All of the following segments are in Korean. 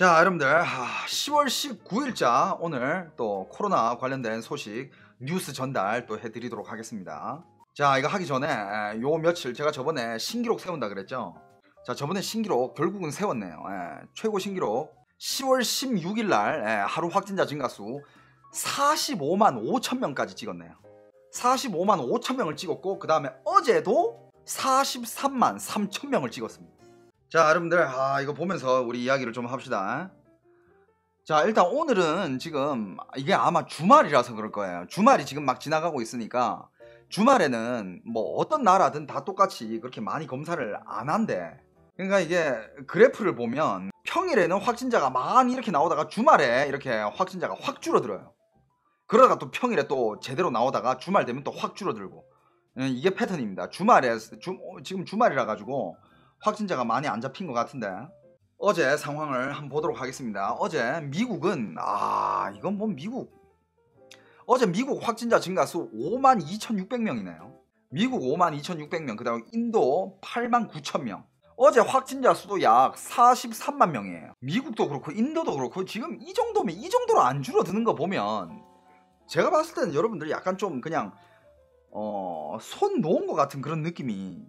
자, 여러분들 10월 19일자 오늘 또 코로나 관련된 소식 뉴스 전달 또 해드리도록 하겠습니다. 자, 이거 하기 전에 요 며칠 제가 저번에 신기록 세운다 그랬죠? 자, 저번에 신기록 결국은 세웠네요. 예, 최고 신기록 10월 16일 날 예, 하루 확진자 증가 수 45만 5천 명까지 찍었네요. 45만 5천 명을 찍었고 그 다음에 어제도 43만 3천 명을 찍었습니다. 자, 여러분들, 아, 이거 보면서 우리 이야기를 좀 합시다. 자, 일단 오늘은 지금 이게 아마 주말이라서 그럴 거예요. 주말이 지금 막 지나가고 있으니까 주말에는 뭐 어떤 나라든 다 똑같이 그렇게 많이 검사를 안 한대. 그러니까 이게 그래프를 보면 평일에는 확진자가 많이 이렇게 나오다가 주말에 이렇게 확진자가 확 줄어들어요. 그러다가 또 평일에 또 제대로 나오다가 주말 되면 또 확 줄어들고. 예, 이게 패턴입니다. 주말에 주, 어, 지금 주말이라 가지고 확진자가 많이 안 잡힌 것 같은데 어제 상황을 한번 보도록 하겠습니다. 어제 미국은 아 이건 뭐 미국 어제 미국 확진자 증가 수 5만 2,600명이네요. 미국 5만 2,600명 그다음 인도 8만 9,000명 어제 확진자 수도 약 43만 명이에요. 미국도 그렇고 인도도 그렇고 지금 이 정도면 이 정도로 안 줄어드는 거 보면 제가 봤을 때는 여러분들 이 약간 좀 그냥 어, 손 놓은 것 같은 그런 느낌이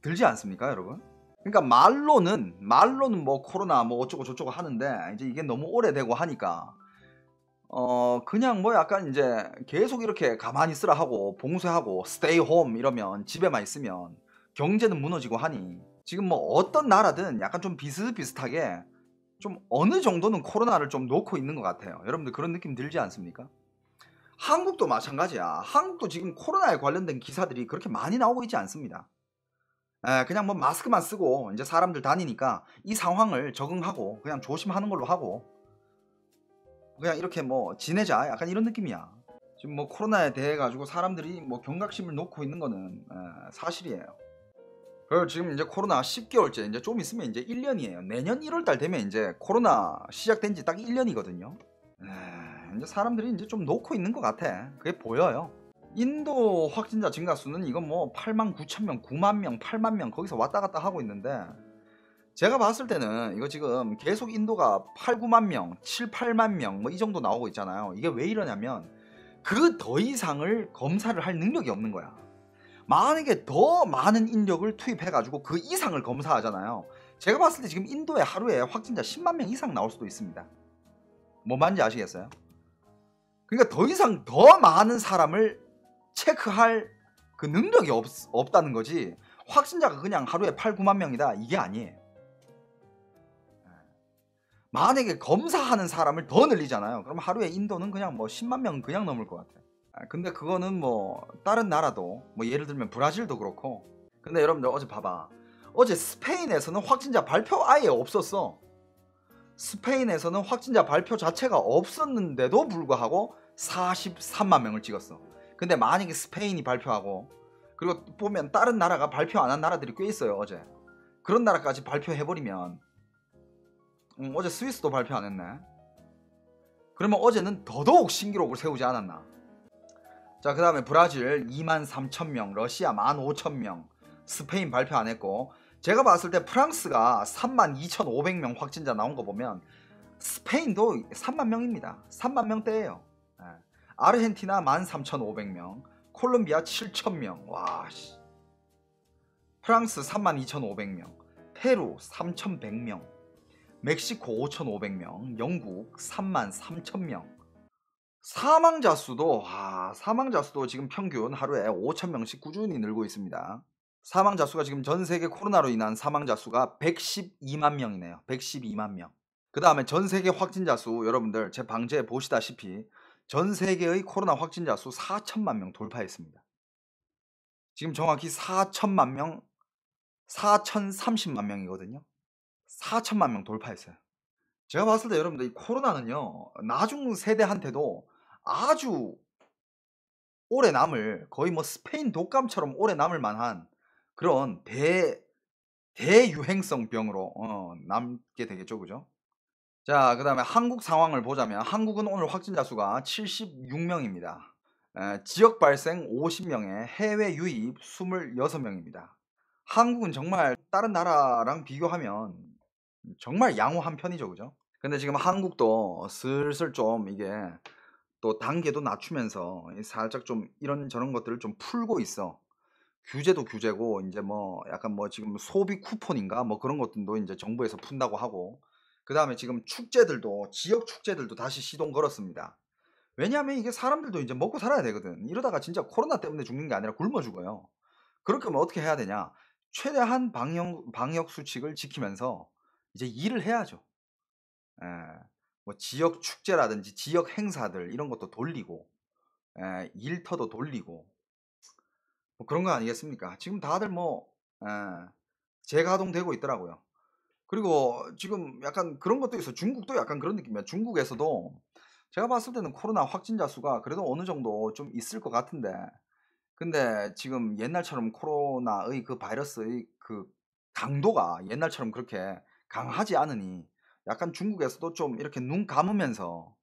들지 않습니까, 여러분? 그러니까 말로는 말로는 뭐 코로나 뭐 어쩌고 저쩌고 하는데 이제 이게 너무 오래되고 하니까 어 그냥 뭐 약간 이제 계속 이렇게 가만히 있으라 하고 봉쇄하고 스테이 홈 이러면 집에만 있으면 경제는 무너지고 하니 지금 뭐 어떤 나라든 약간 좀 비슷비슷하게 좀 어느 정도는 코로나를 좀 놓고 있는 것 같아요. 여러분들 그런 느낌 들지 않습니까? 한국도 마찬가지야. 한국도 지금 코로나에 관련된 기사들이 그렇게 많이 나오고 있지 않습니다. 그냥 뭐 마스크만 쓰고 이제 사람들 다니니까 이 상황을 적응하고 그냥 조심하는 걸로 하고 그냥 이렇게 뭐 지내자 약간 이런 느낌이야. 지금 뭐 코로나에 대해 가지고 사람들이 뭐 경각심을 놓고 있는 거는 사실이에요. 그리고 지금 이제 코로나 10개월째 이제 좀 있으면 이제 1년이에요. 내년 1월 달 되면 이제 코로나 시작된 지 딱 1년이거든요. 이제 사람들이 이제 좀 놓고 있는 것 같아. 그게 보여요. 인도 확진자 증가 수는 이건 뭐 8만 9천 명, 9만 명, 8만 명 거기서 왔다 갔다 하고 있는데 제가 봤을 때는 이거 지금 계속 인도가 8, 9만 명, 7, 8만 명 뭐 이 정도 나오고 있잖아요. 이게 왜 이러냐면 그 더 이상을 검사를 할 능력이 없는 거야. 만약에 더 많은 인력을 투입해가지고 그 이상을 검사하잖아요. 제가 봤을 때 지금 인도에 하루에 확진자 10만 명 이상 나올 수도 있습니다. 뭐 말인지 아시겠어요? 그러니까 더 이상 더 많은 사람을 체크할 그 능력이 없, 없다는 거지 확진자가 그냥 하루에 8, 9만 명이다 이게 아니에요. 예. 만약에 검사하는 사람을 더 늘리잖아요. 그럼 하루에 인도는 그냥 뭐 10만 명 그냥 넘을 것 같아요. 예, 근데 그거는 뭐 다른 나라도 뭐 예를 들면 브라질도 그렇고 근데 여러분들 어제 봐봐 어제 스페인에서는 확진자 발표 아예 없었어 스페인에서는 확진자 발표 자체가 없었는데도 불구하고 43만 명을 찍었어 근데 만약에 스페인이 발표하고 그리고 보면 다른 나라가 발표 안 한 나라들이 꽤 있어요 어제 그런 나라까지 발표해버리면 음, 어제 스위스도 발표 안 했네 그러면 어제는 더더욱 신기록을 세우지 않았나 자 그 다음에 브라질 2만 3천명 러시아 1만 5천명 스페인 발표 안 했고 제가 봤을 때 프랑스가 3만 2,500명 확진자 나온 거 보면 스페인도 3만 명입니다 3만 명대예요 아르헨티나 13,500명, 콜롬비아 7,000명, 와, 씨. 프랑스 32,500명, 페루 3,100명, 멕시코 5,500명, 영국 33,000명. 사망자 수도 아, 사망자 수도 지금 평균 하루에 5,000명씩 꾸준히 늘고 있습니다. 사망자 수가 지금 전 세계 코로나로 인한 사망자 수가 112만 명이네요. 112만 명. 그 다음에 전 세계 확진자 수 여러분들 제 방제 보시다시피 전 세계의 코로나 확진자 수 4천만 명 돌파했습니다. 지금 정확히 4천만 명, 4,030만 명이거든요. 4천만 명 돌파했어요. 제가 봤을 때 여러분들 이 코로나는요, 나중 세대한테도 아주 오래 남을 거의 뭐 스페인 독감처럼 오래 남을 만한 그런 대 대유행성 병으로 어, 남게 되겠죠, 그죠? 자, 그 다음에 한국 상황을 보자면 한국은 오늘 확진자 수가 76명입니다. 에, 지역 발생 50명에 해외 유입 26명입니다. 한국은 정말 다른 나라랑 비교하면 정말 양호한 편이죠, 그죠? 근데 지금 한국도 슬슬 좀 이게 또 단계도 낮추면서 살짝 좀 이런 저런 것들을 좀 풀고 있어. 규제도 규제고 이제 뭐 약간 뭐 지금 소비 쿠폰인가 뭐 그런 것들도 이제 정부에서 푼다고 하고 그 다음에 지금 축제들도 지역 축제들도 다시 시동 걸었습니다. 왜냐하면 이게 사람들도 이제 먹고 살아야 되거든. 이러다가 진짜 코로나 때문에 죽는 게 아니라 굶어 죽어요. 그렇게하면 어떻게 해야 되냐? 최대한 방역, 방역 수칙을 지키면서 이제 일을 해야죠. 에, 예. 뭐 지역 축제라든지 지역 행사들 이런 것도 돌리고 에, 예, 일터도 돌리고 뭐 그런 거 아니겠습니까? 지금 다들 뭐 에, 예, 재가동되고 있더라고요. 그리고 지금 약간 그런 것도 있어. 중국도 약간 그런 느낌이야. 중국에서도 제가 봤을 때는 코로나 확진자 수가 그래도 어느 정도 좀 있을 것 같은데 근데 지금 옛날처럼 코로나의 그 바이러스의 그 강도가 옛날처럼 그렇게 강하지 않으니 약간 중국에서도 좀 이렇게 눈 감으면서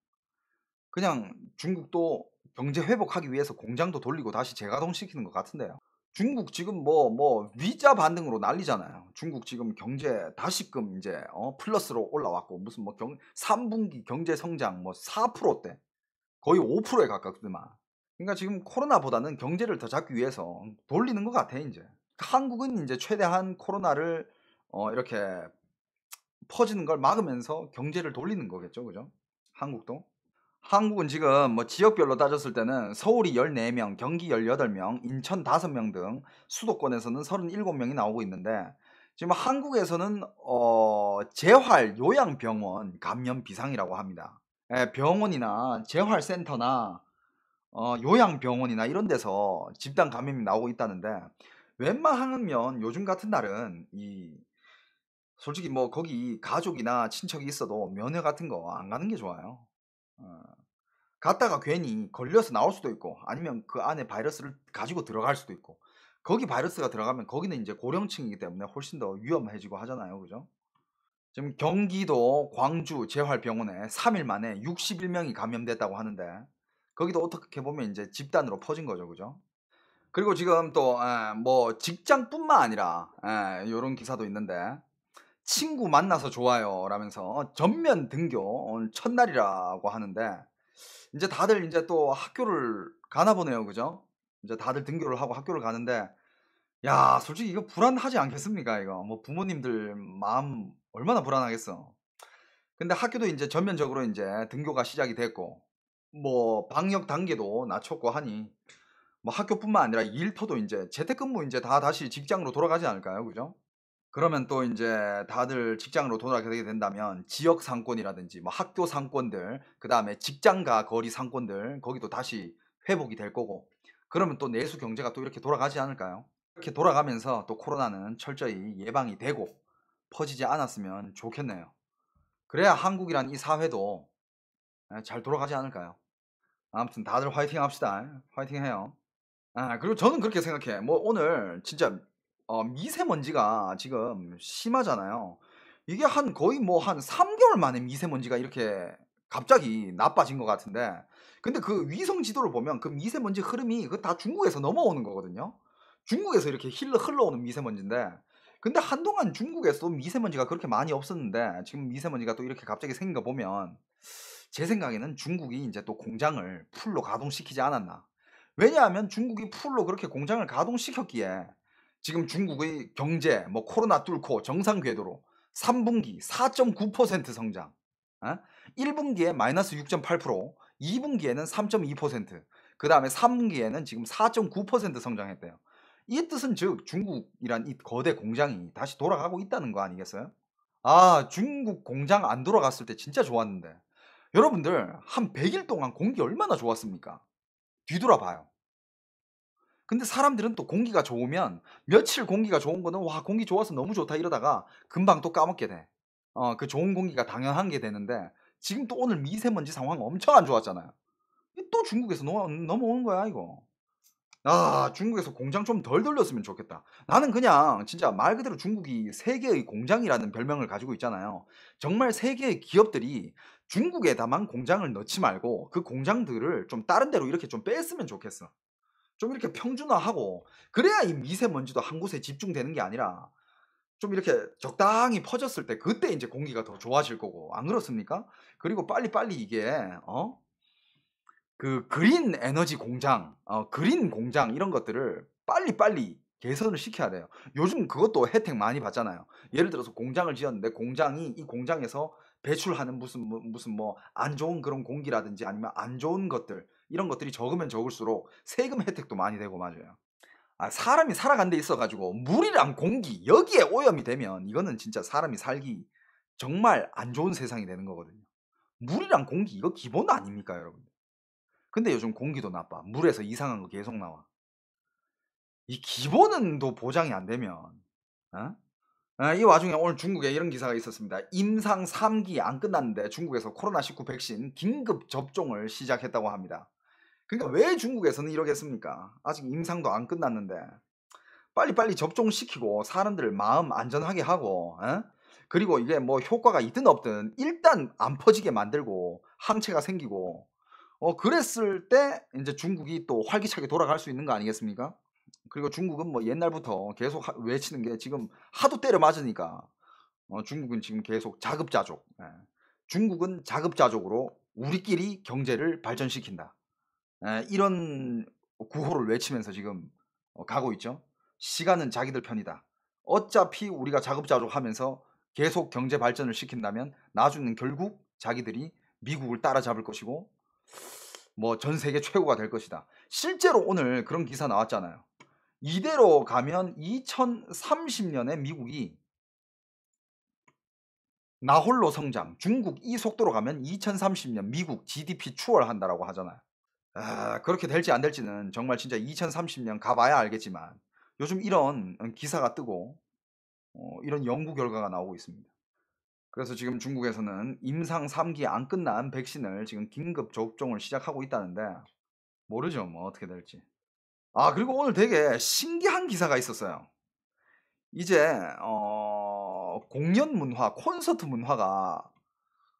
그냥 중국도 경제 회복하기 위해서 공장도 돌리고 다시 재가동시키는 것 같은데요. 중국 지금 뭐뭐 뭐 위자 반등으로 난리잖아요. 중국 지금 경제 다시금 이제 어, 플러스로 올라왔고 무슨 뭐경 3분기 경제 성장 뭐 4%대 거의 5%에 가깝지만 그러니까 지금 코로나보다는 경제를 더 잡기 위해서 돌리는 것 같아 이제. 한국은 이제 최대한 코로나를 어, 이렇게 퍼지는 걸 막으면서 경제를 돌리는 거겠죠, 그죠? 한국도. 한국은 지금 뭐 지역별로 따졌을 때는 서울이 14명, 경기 18명, 인천 5명 등 수도권에서는 37명이 나오고 있는데 지금 한국에서는 어 재활 요양병원 감염 비상이라고 합니다. 예, 병원이나 재활센터나 어 요양병원이나 이런 데서 집단 감염이 나오고 있다는데 웬만하면 요즘 같은 날은 이 솔직히 뭐 거기 가족이나 친척이 있어도 면회 같은 거 안 가는 게 좋아요. 어. 갔다가 괜히 걸려서 나올 수도 있고 아니면 그 안에 바이러스를 가지고 들어갈 수도 있고 거기 바이러스가 들어가면 거기는 이제 고령층이기 때문에 훨씬 더 위험해지고 하잖아요. 그죠? 지금 경기도 광주 재활병원에 3일 만에 61명이 감염됐다고 하는데 거기도 어떻게 보면 이제 집단으로 퍼진 거죠. 그죠? 그리고 지금 또뭐 예, 직장뿐만 아니라 이런 예, 기사도 있는데 친구 만나서 좋아요 라면서 전면 등교 오늘 첫날이라고 하는데 이제 다들 이제 또 학교를 가나 보네요 그죠? 이제 다들 등교를 하고 학교를 가는데 야 솔직히 이거 불안하지 않겠습니까 이거 뭐 부모님들 마음 얼마나 불안하겠어 근데 학교도 이제 전면적으로 이제 등교가 시작이 됐고 뭐 방역 단계도 낮췄고 하니 뭐 학교뿐만 아니라 일터도 이제 재택근무 이제 다 다시 직장으로 돌아가지 않을까요 그죠? 그러면 또 이제 다들 직장으로 돌아가게 된다면 지역 상권이라든지 뭐 학교 상권들, 그 다음에 직장과 거리 상권들, 거기도 다시 회복이 될 거고, 그러면 또 내수 경제가 또 이렇게 돌아가지 않을까요? 이렇게 돌아가면서 또 코로나는 철저히 예방이 되고 퍼지지 않았으면 좋겠네요. 그래야 한국이란 이 사회도 잘 돌아가지 않을까요? 아무튼 다들 화이팅 합시다. 화이팅 해요. 아, 그리고 저는 그렇게 생각해. 뭐 오늘 진짜 어, 미세먼지가 지금 심하잖아요. 이게 한 거의 뭐 한 3개월 만에 미세먼지가 이렇게 갑자기 나빠진 것 같은데 근데 그 위성 지도를 보면 그 미세먼지 흐름이 그 다 중국에서 넘어오는 거거든요. 중국에서 이렇게 흘러 흘러오는 미세먼지인데 근데 한동안 중국에서 도 미세먼지가 그렇게 많이 없었는데 지금 미세먼지가 또 이렇게 갑자기 생긴 거 보면 제 생각에는 중국이 이제 또 공장을 풀로 가동시키지 않았나. 왜냐하면 중국이 풀로 그렇게 공장을 가동시켰기에 지금 중국의 경제 뭐 코로나 뚫고 정상 궤도로 3분기 4.9% 성장, 1분기에 어? 마이너스 6.8%, 2분기에는 3.2%, 그 다음에 3분기에는 지금 4.9% 성장했대요. 이 뜻은 즉 중국이란 이 거대 공장이 다시 돌아가고 있다는 거 아니겠어요? 아 중국 공장 안 돌아갔을 때 진짜 좋았는데 여러분들 한 100일 동안 공기 얼마나 좋았습니까? 뒤돌아봐요. 근데 사람들은 또 공기가 좋으면 며칠 공기가 좋은 거는 와 공기 좋아서 너무 좋다 이러다가 금방 또 까먹게 돼. 어 그 좋은 공기가 당연한 게 되는데 지금 또 오늘 미세먼지 상황 엄청 안 좋았잖아요. 또 중국에서 넘어오는 거야 이거. 아 중국에서 공장 좀 덜 돌렸으면 좋겠다. 나는 그냥 진짜 말 그대로 중국이 세계의 공장이라는 별명을 가지고 있잖아요. 정말 세계의 기업들이 중국에다만 공장을 넣지 말고 그 공장들을 좀 다른 데로 이렇게 좀 뺐으면 좋겠어. 좀 이렇게 평준화하고 그래야 이 미세먼지도 한 곳에 집중되는 게 아니라 좀 이렇게 적당히 퍼졌을 때 그때 이제 공기가 더 좋아질 거고 안 그렇습니까? 그리고 빨리 빨리 이게 어? 그 그린 에너지 공장, 어, 그린 공장 이런 것들을 빨리 빨리 개선을 시켜야 돼요. 요즘 그것도 혜택 많이 받잖아요. 예를 들어서 공장을 지었는데 공장이 이 공장에서 배출하는 무슨 무슨 뭐 안 좋은 그런 공기라든지 아니면 안 좋은 것들 이런 것들이 적으면 적을수록 세금 혜택도 많이 되고 맞아요. 아, 사람이 살아간 데 있어가지고 물이랑 공기 여기에 오염이 되면 이거는 진짜 사람이 살기 정말 안 좋은 세상이 되는 거거든요. 물이랑 공기 이거 기본 아닙니까 여러분? 근데 요즘 공기도 나빠. 물에서 이상한 거 계속 나와. 이 기본은도 보장이 안 되면 어? 아, 이 와중에 오늘 중국에 이런 기사가 있었습니다. 임상 3기 안 끝났는데 중국에서 코로나19 백신 긴급 접종을 시작했다고 합니다. 그러니까 왜 중국에서는 이러겠습니까? 아직 임상도 안 끝났는데 빨리빨리 접종시키고 사람들 마음 안전하게 하고 에? 어? 그리고 이게 뭐 효과가 있든 없든 일단 안 퍼지게 만들고 항체가 생기고 어 그랬을 때 이제 중국이 또 활기차게 돌아갈 수 있는 거 아니겠습니까? 그리고 중국은 뭐 옛날부터 계속 외치는 게 지금 하도 때려 맞으니까 어, 중국은 지금 계속 자급자족. 예. 중국은 자급자족으로 우리끼리 경제를 발전시킨다. 이런 구호를 외치면서 지금 어, 가고 있죠. 시간은 자기들 편이다. 어차피 우리가 자급자족하면서 계속 경제 발전을 시킨다면 나중에는 결국 자기들이 미국을 따라잡을 것이고 뭐 전 세계 최고가 될 것이다. 실제로 오늘 그런 기사 나왔잖아요. 이대로 가면 2030년에 미국이 나홀로 성장, 중국 이 속도로 가면 2030년 미국 GDP 추월한다라고 하잖아요. 아, 그렇게 될지 안 될지는 정말 진짜 2030년 가봐야 알겠지만 요즘 이런 어, 기사가 뜨고 어, 이런 연구 결과가 나오고 있습니다. 그래서 지금 중국에서는 임상 3기 안 끝난 백신을 지금 긴급 접종을 시작하고 있다는데 모르죠 뭐 어떻게 될지. 아 그리고 오늘 되게 신기한 기사가 있었어요. 이제 어, 공연 문화, 콘서트 문화가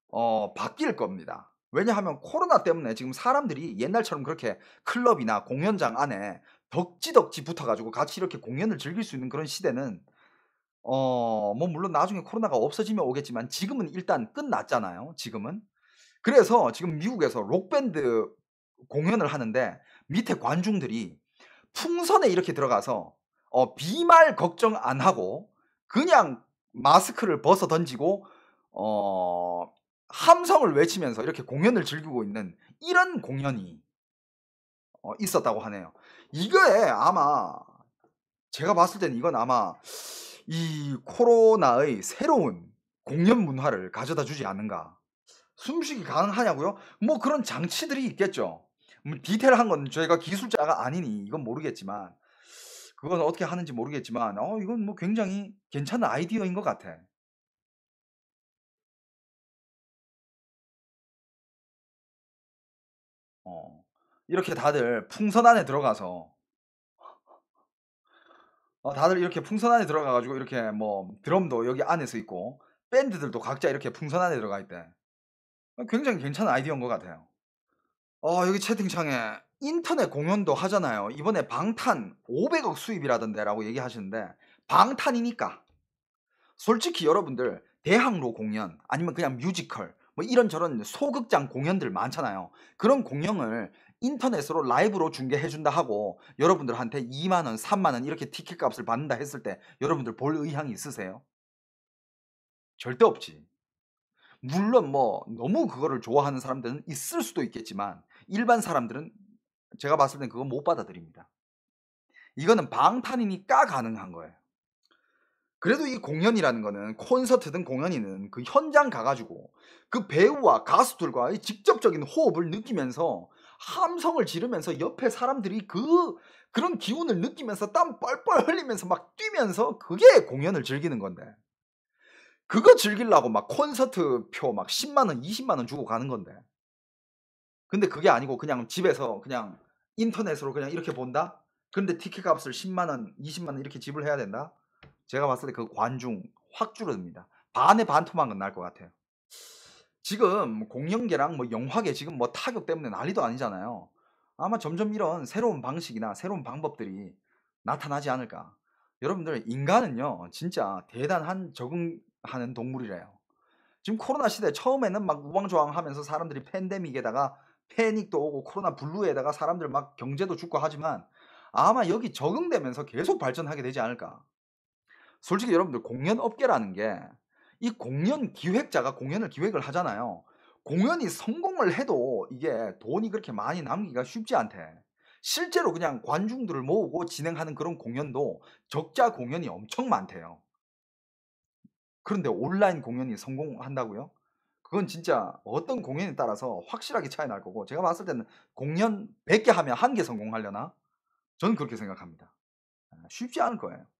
어, 바뀔 겁니다. 왜냐하면 코로나 때문에 지금 사람들이 옛날처럼 그렇게 클럽이나 공연장 안에 덕지덕지 붙어가지고 같이 이렇게 공연을 즐길 수 있는 그런 시대는 어, 뭐 물론 나중에 코로나가 없어지면 오겠지만 지금은 일단 끝났잖아요. 지금은. 그래서 지금 미국에서 록밴드 공연을 하는데 밑에 관중들이 풍선에 이렇게 들어가서 어, 비말 걱정 안 하고 그냥 마스크를 벗어 던지고 어, 함성을 외치면서 이렇게 공연을 즐기고 있는 이런 공연이 어, 있었다고 하네요. 이거에 아마 제가 봤을 때는 이건 아마 이 코로나의 새로운 공연 문화를 가져다 주지 않는가. 숨쉬기 가능하냐고요? 뭐 그런 장치들이 있겠죠. 뭐 디테일한 건 저희가 기술자가 아니니 이건 모르겠지만 그건 어떻게 하는지 모르겠지만 어 이건 뭐 굉장히 괜찮은 아이디어인 것 같아. 어, 이렇게 다들 풍선 안에 들어가서 어, 다들 이렇게 풍선 안에 들어가가지고 이렇게 뭐 드럼도 여기 안에서 있고 밴드들도 각자 이렇게 풍선 안에 들어가 있대. 어, 굉장히 괜찮은 아이디어인 것 같아요. 어, 여기 채팅창에 인터넷 공연도 하잖아요. 이번에 방탄 500억 수입이라던데라고 얘기하시는데 방탄이니까 솔직히 여러분들 대학로 공연 아니면 그냥 뮤지컬 뭐 이런저런 소극장 공연들 많잖아요. 그런 공연을 인터넷으로 라이브로 중계해준다 하고 여러분들한테 2만원, 3만원 이렇게 티켓 값을 받는다 했을 때 여러분들 볼 의향이 있으세요? 절대 없지. 물론 뭐 너무 그거를 좋아하는 사람들은 있을 수도 있겠지만 일반 사람들은 제가 봤을 땐 그거 못 받아들입니다. 이거는 방탄이니까 가능한 거예요. 그래도 이 공연이라는 거는 콘서트든 공연이든 그 현장 가가지고 그 배우와 가수들과 직접적인 호흡을 느끼면서 함성을 지르면서 옆에 사람들이 그 그런 기운을 느끼면서 땀 뻘뻘 흘리면서 막 뛰면서 그게 공연을 즐기는 건데 그거 즐기려고 막 콘서트 표 막 10만 원, 20만 원 주고 가는 건데 근데 그게 아니고 그냥 집에서 그냥 인터넷으로 그냥 이렇게 본다. 근데 티켓 값을 10만 원, 20만 원 이렇게 지불해야 된다. 제가 봤을 때 그 관중 확 줄어듭니다. 반에 반토막은 날 것 같아요. 지금 뭐 공연계랑 뭐 영화계 지금 뭐 타격 때문에 난리도 아니잖아요. 아마 점점 이런 새로운 방식이나 새로운 방법들이 나타나지 않을까. 여러분들 인간은요 진짜 대단한 적응하는 동물이래요. 지금 코로나 시대 처음에는 막우방좌항하면서 사람들이 팬데믹에다가 패닉도 오고 코로나 블루에다가 사람들 막 경제도 죽고 하지만 아마 여기 적응되면서 계속 발전하게 되지 않을까. 솔직히 여러분들 공연 업계라는 게 이 공연 기획자가 공연을 기획을 하잖아요. 공연이 성공을 해도 이게 돈이 그렇게 많이 남기가 쉽지 않대. 실제로 그냥 관중들을 모으고 진행하는 그런 공연도 적자 공연이 엄청 많대요. 그런데 온라인 공연이 성공한다고요? 그건 진짜 어떤 공연에 따라서 확실하게 차이 날 거고 제가 봤을 때는 공연 100개 하면 1개 성공하려나? 저는 그렇게 생각합니다. 아, 쉽지 않을 거예요.